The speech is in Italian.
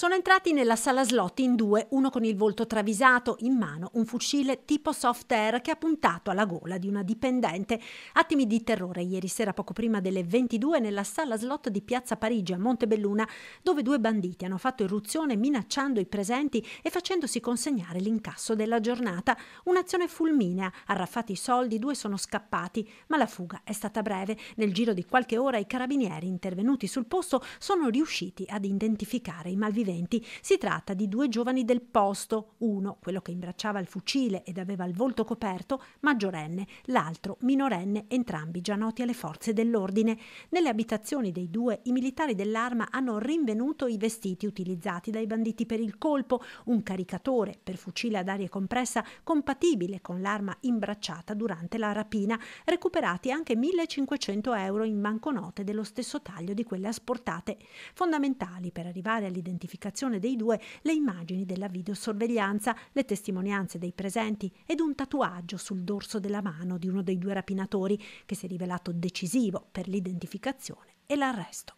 Sono entrati nella sala slot in due, uno con il volto travisato, in mano un fucile tipo soft air che ha puntato alla gola di una dipendente. Attimi di terrore ieri sera poco prima delle 22 nella sala slot di Piazza Parigi a Montebelluna, dove due banditi hanno fatto irruzione minacciando i presenti e facendosi consegnare l'incasso della giornata. Un'azione fulminea, arraffati i soldi, due sono scappati, ma la fuga è stata breve. Nel giro di qualche ora i carabinieri intervenuti sul posto sono riusciti ad identificare i malviventi viventi. Si tratta di due giovani del posto, uno, quello che imbracciava il fucile ed aveva il volto coperto, maggiorenne, l'altro minorenne, entrambi già noti alle forze dell'ordine. Nelle abitazioni dei due i militari dell'arma hanno rinvenuto i vestiti utilizzati dai banditi per il colpo, un caricatore per fucile ad aria compressa compatibile con l'arma imbracciata durante la rapina, recuperati anche 1500 euro in banconote dello stesso taglio di quelle asportate, fondamentali per arrivare all'identificazione comunicazione dei due le immagini della videosorveglianza, le testimonianze dei presenti ed un tatuaggio sul dorso della mano di uno dei due rapinatori che si è rivelato decisivo per l'identificazione e l'arresto.